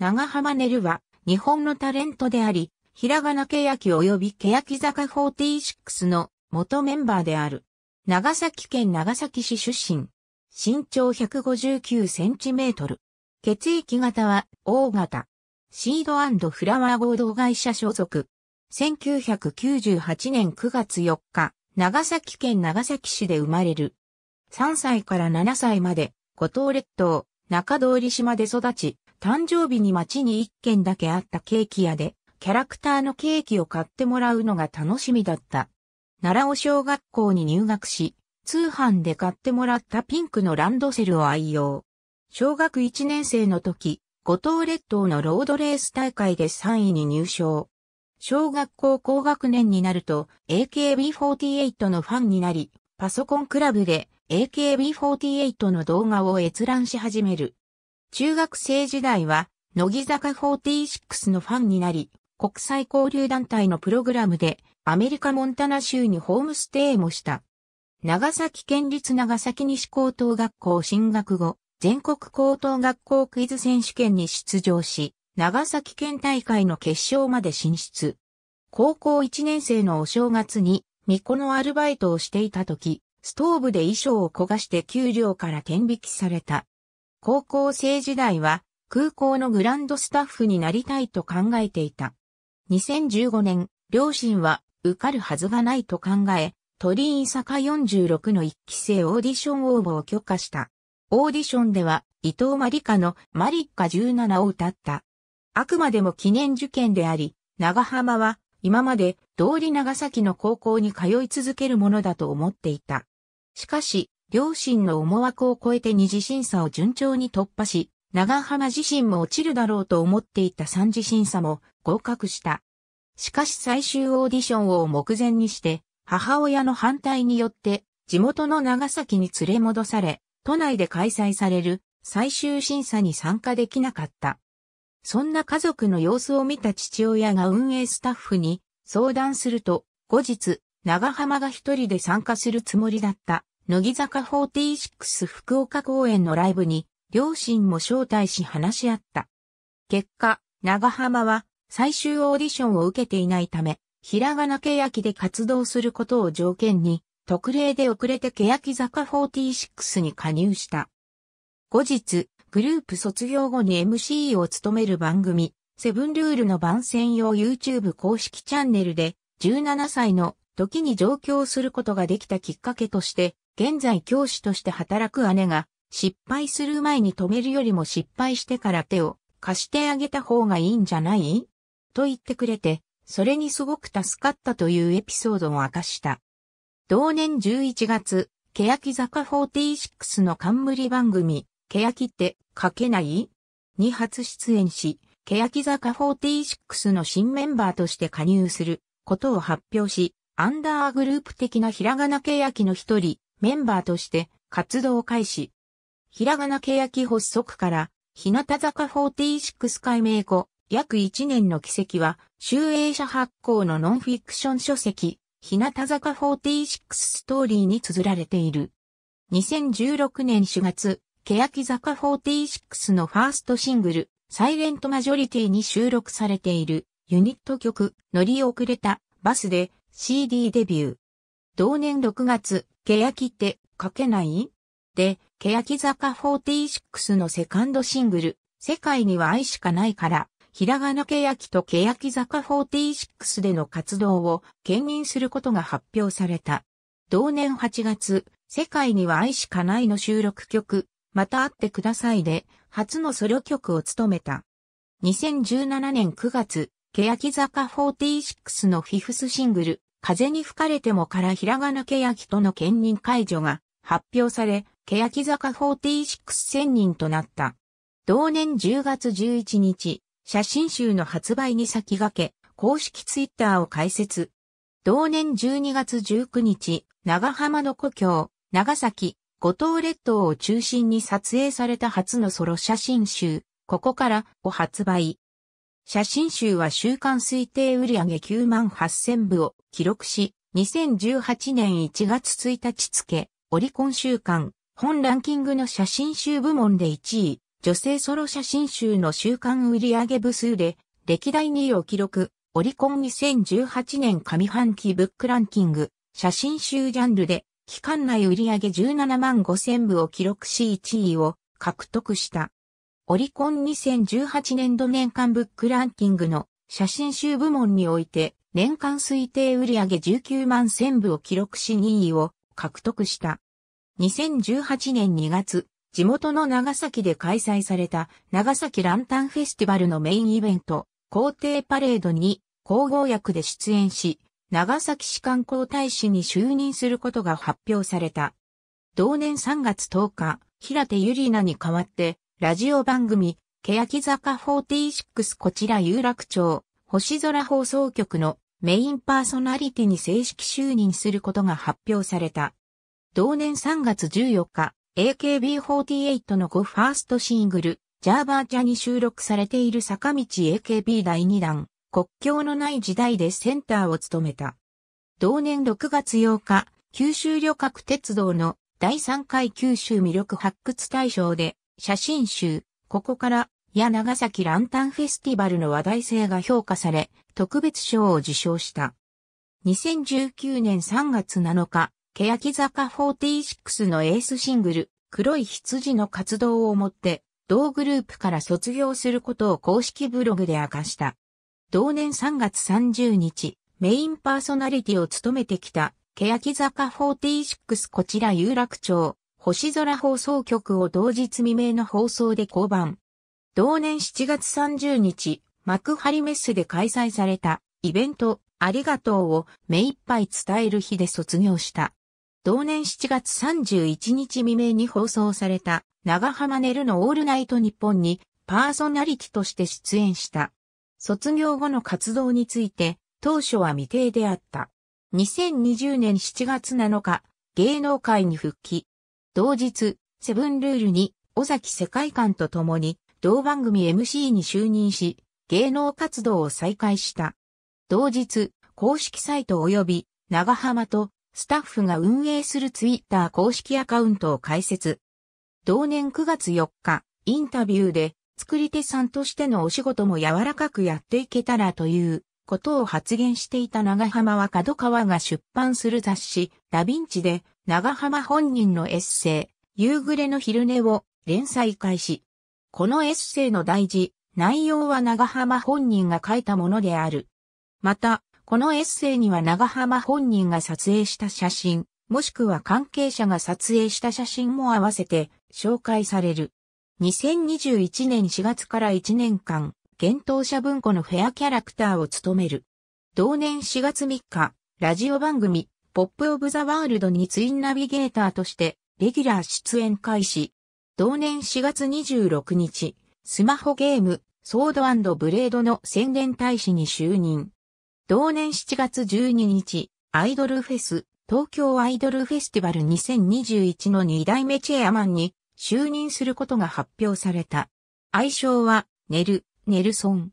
長浜ねるは、日本のタレントであり、ひらがなけやき及びけやき坂46の元メンバーである。長崎県長崎市出身。身長159センチメートル。血液型は O 型。シードフラワー合同会社所属。1998年9月4日、長崎県長崎市で生まれる。3歳から7歳まで、五島列島、中通り島で育ち、誕生日に街に一軒だけあったケーキ屋で、キャラクターのケーキを買ってもらうのが楽しみだった。奈良尾小学校に入学し、通販で買ってもらったピンクのランドセルを愛用。小学1年生の時、五島列島のロードレース大会で3位に入賞。小学校高学年になると AKB48 のファンになり、パソコンクラブで AKB48 の動画を閲覧し始める。中学生時代は、乃木坂46のファンになり、国際交流団体のプログラムで、アメリカモンタナ州にホームステイもした。長崎県立長崎西高等学校進学後、全国高等学校クイズ選手権に出場し、長崎県大会の決勝まで進出。高校1年生のお正月に、巫女のアルバイトをしていた時、ストーブで衣装を焦がして給料から転引きされた。高校生時代は空港のグランドスタッフになりたいと考えていた。2015年、両親は受かるはずがないと考え、鳥居坂46の一期生オーディション応募を許可した。オーディションでは伊藤マリカのマリッカ17を歌った。あくまでも記念受験であり、長浜は今まで通り長崎の高校に通い続けるものだと思っていた。しかし、両親の思惑を超えて二次審査を順調に突破し、長浜自身も落ちるだろうと思っていた三次審査も合格した。しかし最終オーディションを目前にして、母親の反対によって地元の長崎に連れ戻され、都内で開催される最終審査に参加できなかった。そんな家族の様子を見た父親が運営スタッフに相談すると、後日、長浜が一人で参加するつもりだった乃木坂46福岡公演のライブに、両親も招待し話し合った。結果、長浜は最終オーディションを受けていないため、ひらがなけやきで活動することを条件に、特例で遅れてけやき坂46に加入した。後日、グループ卒業後に MC を務める番組、セブンルールの番宣用 YouTube 公式チャンネルで、17歳の時に上京することができたきっかけとして、現在教師として働く姉が、失敗する前に止めるよりも失敗してから手を貸してあげた方がいいんじゃないと言ってくれて、それにすごく助かったというエピソードを明かした。同年11月、欅坂46の冠番組、欅って書けないに初出演し、欅坂46の新メンバーとして加入することを発表し、アンダーグループ的なひらがな欅の一人、メンバーとして活動開始。ひらがなけやき発足から、日向坂46改名後、約1年の奇跡は、集英社発行のノンフィクション書籍、日向坂46ストーリーに綴られている。2016年4月、けやき坂46のファーストシングル、サイレントマジョリティに収録されている、ユニット曲、乗り遅れた、バスで CD デビュー。同年6月、欅って書けないで、欅坂46のセカンドシングル、世界には愛しかないから、ひらがな欅と欅坂46での活動を兼任することが発表された。同年8月、世界には愛しかないの収録曲、また会ってくださいで、初のソロ曲を務めた。2017年9月、欅坂46のフィフスシングル、風に吹かれてもからひらがなけやきとの兼任解除が発表され、けやき坂4 6千人となった。同年10月11日、写真集の発売に先駆け、公式ツイッターを開設。同年12月19日、長浜の故郷、長崎、五島列島を中心に撮影された初のソロ写真集、ここからを発売。写真集は週間推定売上9万8000部を記録し、2018年1月1日付、オリコン週間、本ランキングの写真集部門で1位、女性ソロ写真集の週間売上部数で、歴代2位を記録、オリコン2018年上半期ブックランキング、写真集ジャンルで、期間内売上17万5000部を記録し1位を獲得した。オリコン2018年度年間ブックランキングの写真集部門において年間推定売上19万1000部を記録し2位を獲得した。2018年2月、地元の長崎で開催された長崎ランタンフェスティバルのメインイベント、皇帝パレードに皇后役で出演し、長崎市観光大使に就任することが発表された。同年3月10日、平手ゆりなに代わって、ラジオ番組、欅坂46こちら有楽町、星空放送局のメインパーソナリティに正式就任することが発表された。同年3月14日、AKB48 の5ファーストシングル、ジャーバーチャに収録されている坂道 AKB 第2弾、国境のない時代でセンターを務めた。同年6月8日、九州旅客鉄道の第3回九州魅力発掘大賞で写真集、ここから、や長崎ランタンフェスティバルの話題性が評価され、特別賞を受賞した。2019年3月7日、欅坂46のエースシングル、黒い羊の活動をもって、同グループから卒業することを公式ブログで明かした。同年3月30日、メインパーソナリティを務めてきた、欅坂46こちら有楽町、星空放送局を同日未明の放送で降板。同年7月30日、幕張メッセで開催されたイベント、ありがとうを目いっぱい伝える日で卒業した。同年7月31日未明に放送された長浜ねるのオールナイト日本にパーソナリティとして出演した。卒業後の活動について当初は未定であった。2020年7月7日、芸能界に復帰。同日、セブンルールに、尾崎世界観と共に、同番組 MC に就任し、芸能活動を再開した。同日、公式サイト及び、長浜と、スタッフが運営するツイッター公式アカウントを開設。同年9月4日、インタビューで、作り手さんとしてのお仕事も柔らかくやっていけたらということを発言していた長浜は角川が出版する雑誌、ダヴィンチで、長浜本人のエッセイ、夕暮れの昼寝を連載開始。このエッセイの大事、内容は長浜本人が書いたものである。また、このエッセイには長浜本人が撮影した写真、もしくは関係者が撮影した写真も合わせて紹介される。2021年4月から1年間、幻冬舎文庫のフェアキャラクターを務める。同年4月3日、ラジオ番組、ポップオブザワールドにツインナビゲーターとして、レギュラー出演開始。同年4月26日、スマホゲーム、ソードブレードの宣伝大使に就任。同年7月12日、アイドルフェス、東京アイドルフェスティバル2021の2代目チェアマンに就任することが発表された。愛称は、寝る。ネルソン。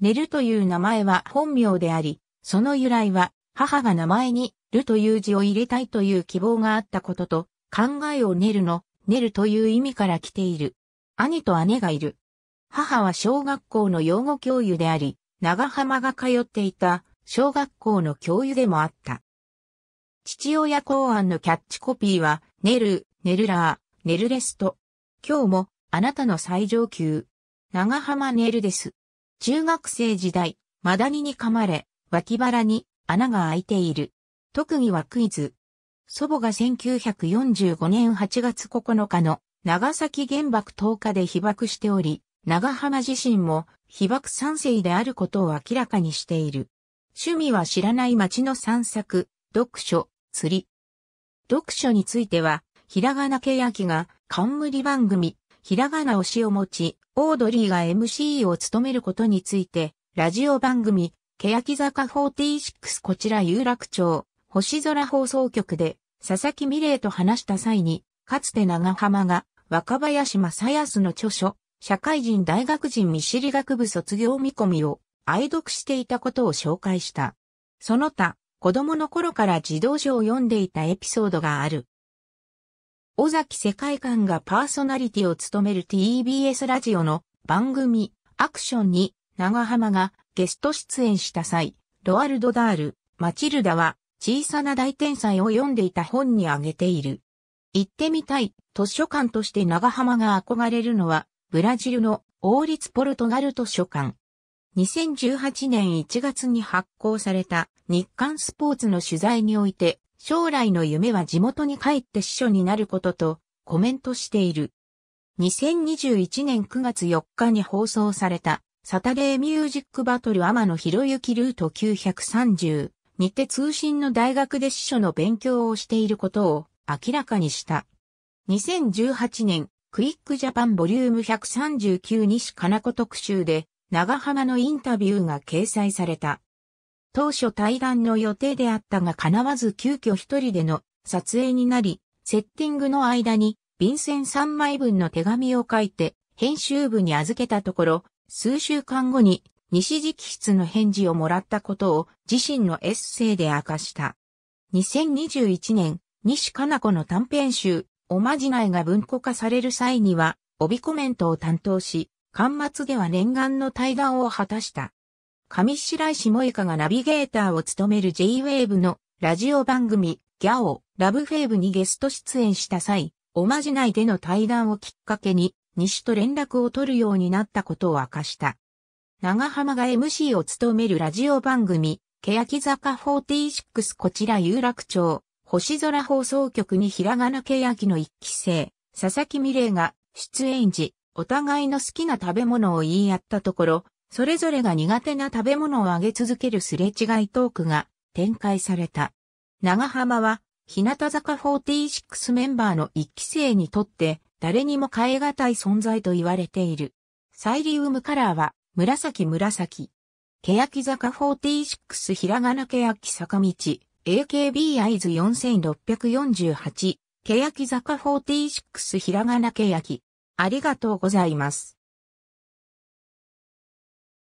ネルという名前は本名であり、その由来は母が名前にるという字を入れたいという希望があったことと、考えを練るの、寝るという意味から来ている。兄と姉がいる。母は小学校の養護教諭であり、長浜が通っていた小学校の教諭でもあった。父親考案のキャッチコピーは、ネル、ネルラー、ネルレスト。今日も、あなたの最上級、長浜ネルです。中学生時代、マダニに噛まれ、脇腹に穴が開いている。特技はクイズ。祖母が1945年8月9日の長崎原爆投下で被爆しており、長浜自身も被爆三世であることを明らかにしている。趣味は知らない街の散策、読書、釣り。読書については、ひらがなけやきが冠番組、ひらがな推しを持ち、オードリーが MC を務めることについて、ラジオ番組、欅坂46こちら有楽町、星空放送局で、佐々木美玲と話した際に、かつて長浜が、若林正康の著書、社会人大学人見知り学部卒業見込みを愛読していたことを紹介した。その他、子供の頃から児童書を読んでいたエピソードがある。尾崎世界観がパーソナリティを務める TBS ラジオの番組アクションに長浜がゲスト出演した際、ロアルド・ダール、マチルダは小さな大天才を読んでいた本に挙げている。行ってみたい図書館として長浜が憧れるのはブラジルの王立ポルトガル図書館。2018年1月に発行された日刊スポーツの取材において将来の夢は地元に帰って司書になることとコメントしている。2021年9月4日に放送されたサタデーミュージックバトル天野博之ルート930にて通信の大学で司書の勉強をしていることを明らかにした。2018年クイックジャパンボリューム139西かな子特集で長浜のインタビューが掲載された。当初対談の予定であったが叶わず急遽一人での撮影になり、セッティングの間に便箋3枚分の手紙を書いて編集部に預けたところ、数週間後に西直筆の返事をもらったことを自身のエッセイで明かした。2021年、西かな子の短編集、おまじないが文庫化される際には、帯コメントを担当し、巻末では念願の対談を果たした。上白石萌香がナビゲーターを務める J-Wave のラジオ番組、ギャオ、ラブフェーブにゲスト出演した際、おまじないでの対談をきっかけに、西と連絡を取るようになったことを明かした。長浜が MC を務めるラジオ番組、欅坂46こちら有楽町、星空放送局にひらがな欅の一期生、佐々木美玲が出演時、お互いの好きな食べ物を言い合ったところ、それぞれが苦手な食べ物をあげ続けるすれ違いトークが展開された。長浜は、日向坂46メンバーの一期生にとって誰にも変えがたい存在と言われている。サイリウムカラーは紫紫。欅坂46ひらがな欅坂道 AKB 合図4648欅坂46ひらがな欅。ありがとうございます。